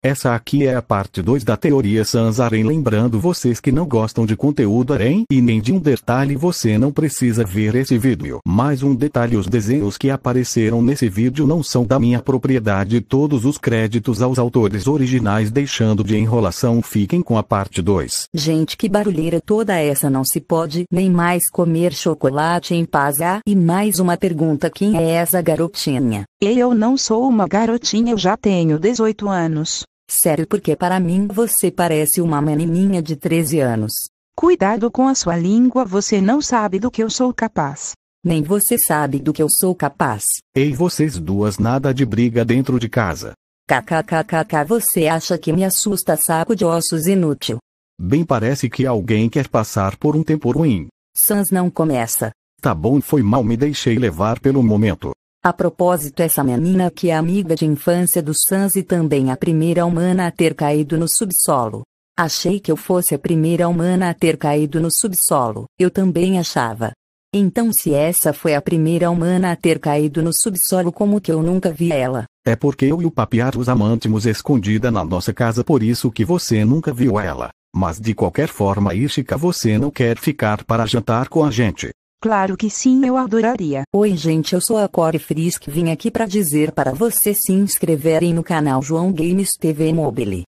Essa aqui é a parte 2 da teoria Sanzaren. Lembrando vocês que não gostam de conteúdo Arém e nem de um detalhe, você não precisa ver esse vídeo. Mais um detalhe: os desenhos que apareceram nesse vídeo não são da minha propriedade. Todos os créditos aos autores originais, deixando de enrolação. Fiquem com a parte 2. Gente, que barulheira toda essa! Não se pode nem mais comer chocolate em paz. Ah, e mais uma pergunta: quem é essa garotinha? Eu não sou uma garotinha, eu já tenho 18 anos. Sério porque para mim você parece uma menininha de 13 anos. Cuidado com a sua língua, você não sabe do que eu sou capaz. Nem você sabe do que eu sou capaz. Ei, vocês duas, nada de briga dentro de casa. KKKKK, você acha que me assusta saco de ossos inútil? Bem, parece que alguém quer passar por um tempo ruim. Sans não começa. Tá bom, foi mal, me deixei levar pelo momento. A propósito, essa menina que é amiga de infância do Sans e também a primeira humana a ter caído no subsolo. Achei que eu fosse a primeira humana a ter caído no subsolo, eu também achava. Então, se essa foi a primeira humana a ter caído no subsolo, como que eu nunca vi ela? É porque eu e o Papiar os amantemos escondida na nossa casa, por isso que você nunca viu ela. Mas de qualquer forma, Ishika, você não quer ficar para jantar com a gente. Claro que sim, eu adoraria. Oi, gente, eu sou a Core Frisk, vim aqui para dizer para vocês se inscreverem no canal João Games TV Mobile.